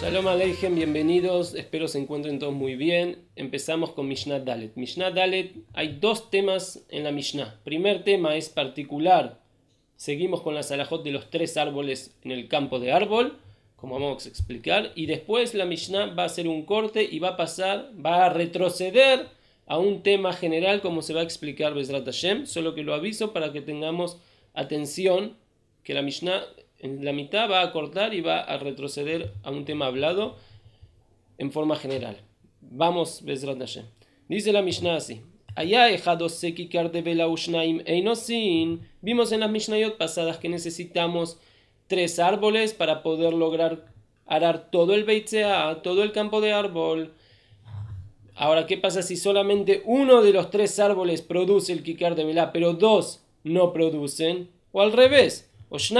Shalom Aleichem, bienvenidos, espero se encuentren todos muy bien. Empezamos con Mishnah Dalet. Mishnah Dalet, hay dos temas en la Mishnah. Primer tema es particular, seguimos con la Salahot de los tres árboles en el campo de árbol, como vamos a explicar, y después la Mishnah va a hacer un corte y va a pasar, va a retroceder a un tema general como se va a explicar Besrat Hashem, solo que lo aviso para que tengamos atención, que la Mishnah en la mitad va a cortar y va a retroceder a un tema hablado en forma general. Vamos, Bezrat Dice la Mishnah así. Allá Vimos en las Mishnayot pasadas que necesitamos tres árboles para poder lograr arar todo el Beitzea, todo el campo de árbol. Ahora, ¿qué pasa si solamente uno de los tres árboles produce el Kikar de vela pero dos no producen? O al revés, Dos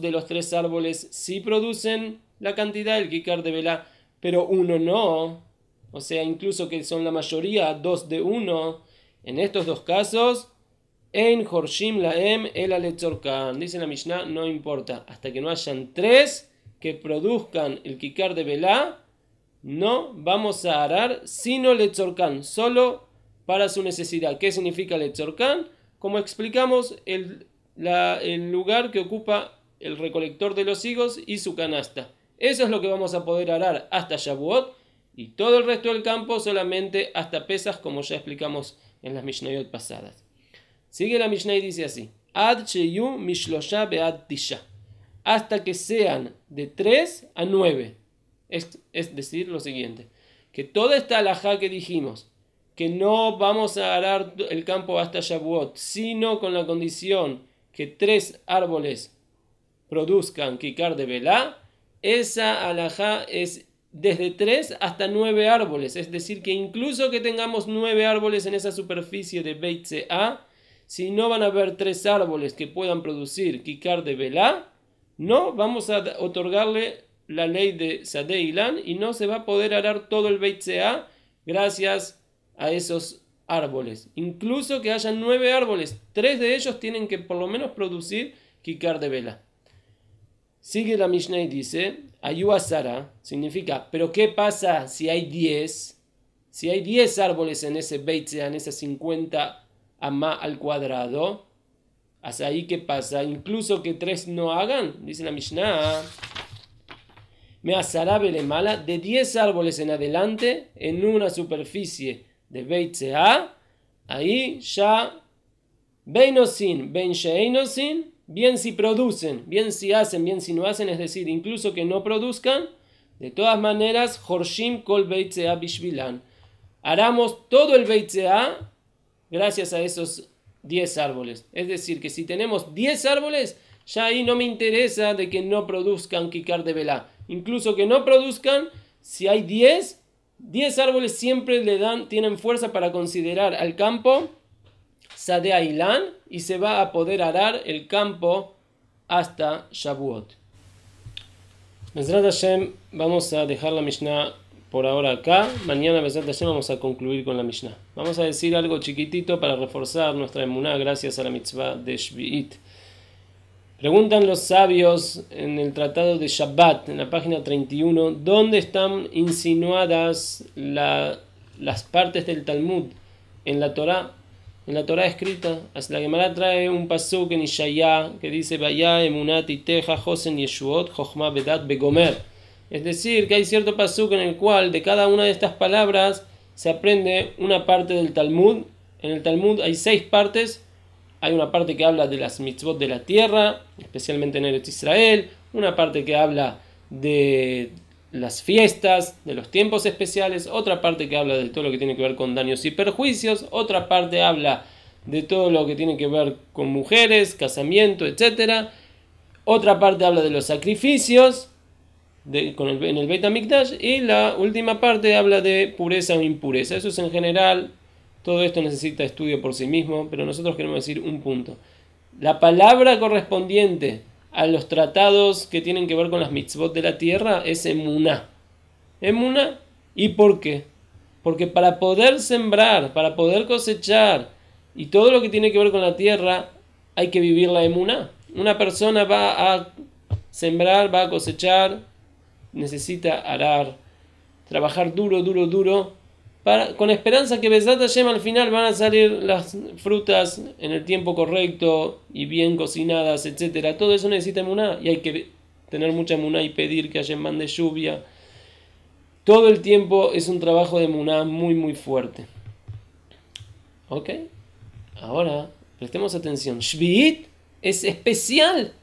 de los tres árboles sí producen la cantidad del kikar de vela, pero uno no. O sea, incluso que son la mayoría, dos de uno. En estos dos casos, en Horshim Laem el Alechorkan. Dice la Mishnah, no importa. Hasta que no hayan tres que produzcan el kikar de vela, no vamos a arar sino lechorkan solo para su necesidad. ¿Qué significa lechorkan como explicamos, el, lugar que ocupa el recolector de los higos y su canasta. Eso es lo que vamos a poder arar hasta Shavuot y todo el resto del campo solamente hasta pesas, como ya explicamos en las Mishnayot pasadas. Sigue la Mishnah y dice así: Ad sheyu mishlosha bead tisha. Hasta que sean de 3 a 9. Es, decir, lo siguiente: que toda esta alajá que dijimos que no vamos a arar el campo hasta Shavuot, sino con la condición que tres árboles produzcan Kikar de Belá, esa alajá es desde tres hasta nueve árboles, es decir, que incluso que tengamos nueve árboles en esa superficie de Beit A, si no van a haber tres árboles que puedan producir Kikar de Belá, no vamos a otorgarle la ley de Sadeilan y no se va a poder arar todo el Beit A gracias a esos árboles. Incluso que hayan nueve árboles, tres de ellos tienen que por lo menos producir kikar de vela. Sigue la Mishnah y dice, Sara, significa, pero ¿qué pasa si hay diez? Si hay diez árboles en ese Beitzea, en esas 50 Ama al cuadrado, hasta ahí qué pasa, incluso que tres no hagan, dice la Mishnah. Me asará mala de 10 árboles en adelante en una superficie de Beitzea, ahí ya Beinosin, Ben bien si producen, bien si hacen, bien si no hacen, es decir, incluso que no produzcan, de todas maneras, Horshim Kol Beitzea Bishvilan. Haramos todo el Beitzea gracias a esos 10 árboles. Es decir, que si tenemos 10 árboles, ya ahí no me interesa de que no produzcan Kikar de Belá... Incluso que no produzcan, si hay 10, Diez árboles siempre le dan, tienen fuerza para considerar al campo Sadea Ilan y se va a poder arar el campo hasta Shavuot. vamos a dejar la Mishnah por ahora acá. Mañana Mesrat Hashem vamos a concluir con la Mishnah. Vamos a decir algo chiquitito para reforzar nuestra emuná gracias a la mitzvah de Shvi'it. Preguntan los sabios en el tratado de Shabbat, en la página 31, ¿dónde están insinuadas las partes del Talmud en la Torá? En la Torá escrita, la Gemara trae un pasuk en Ishayá que dice, Vaya y teja josen yeshuot jochma bedat begomer. Es decir, que hay cierto pasuk en el cual de cada una de estas palabras se aprende una parte del Talmud. En el Talmud hay seis partes hay una parte que habla de las mitzvot de la tierra, especialmente en Eretz Israel, una parte que habla de las fiestas, de los tiempos especiales, otra parte que habla de todo lo que tiene que ver con daños y perjuicios, otra parte habla de todo lo que tiene que ver con mujeres, casamiento, etc. Otra parte habla de los sacrificios en el Beit HaMikdash y la última parte habla de pureza o impureza. Eso es en general todo esto necesita estudio por sí mismo, pero nosotros queremos decir un punto. La palabra correspondiente a los tratados que tienen que ver con las mitzvot de la tierra es emuna, emuna. ¿Y por qué? Porque para poder sembrar, para poder cosechar y todo lo que tiene que ver con la tierra, hay que vivir la emuna. Una persona va a sembrar, va a cosechar, necesita arar, trabajar duro, duro, duro con esperanza que Besat Hashem al final van a salir las frutas en el tiempo correcto y bien cocinadas, etcétera. Todo eso necesita emuná y hay que tener mucha emuná y pedir que Hashem mande lluvia. Todo el tiempo es un trabajo de emuná muy muy fuerte. ¿Ok? Ahora, prestemos atención. Shvit es especial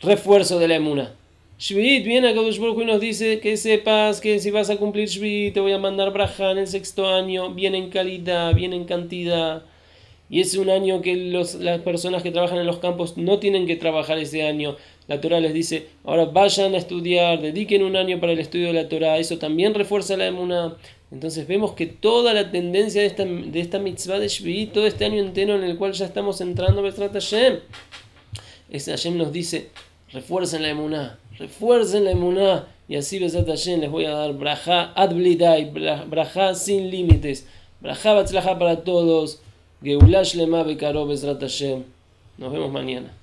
refuerzo de la emuná. Shvit, viene a Kadosh y nos dice que sepas que si vas a cumplir Shvit, te voy a mandar braja en el sexto año, bien en calidad, bien en cantidad. Y es un año que las personas que trabajan en los campos no tienen que trabajar ese año. La Torah les dice, ahora vayan a estudiar, dediquen un año para el estudio de la Torah. Eso también refuerza la emuna. Entonces vemos que toda la tendencia de esta, de mitzvah de Shvit, todo este año entero en el cual ya estamos entrando, me trata Hashem nos dice, refuercen la emuná, refuercen la emuná. Y así les voy a dar braja adblidai, braja sin límites, braja batzlaja para todos, geulash lema bekaro Nos vemos mañana.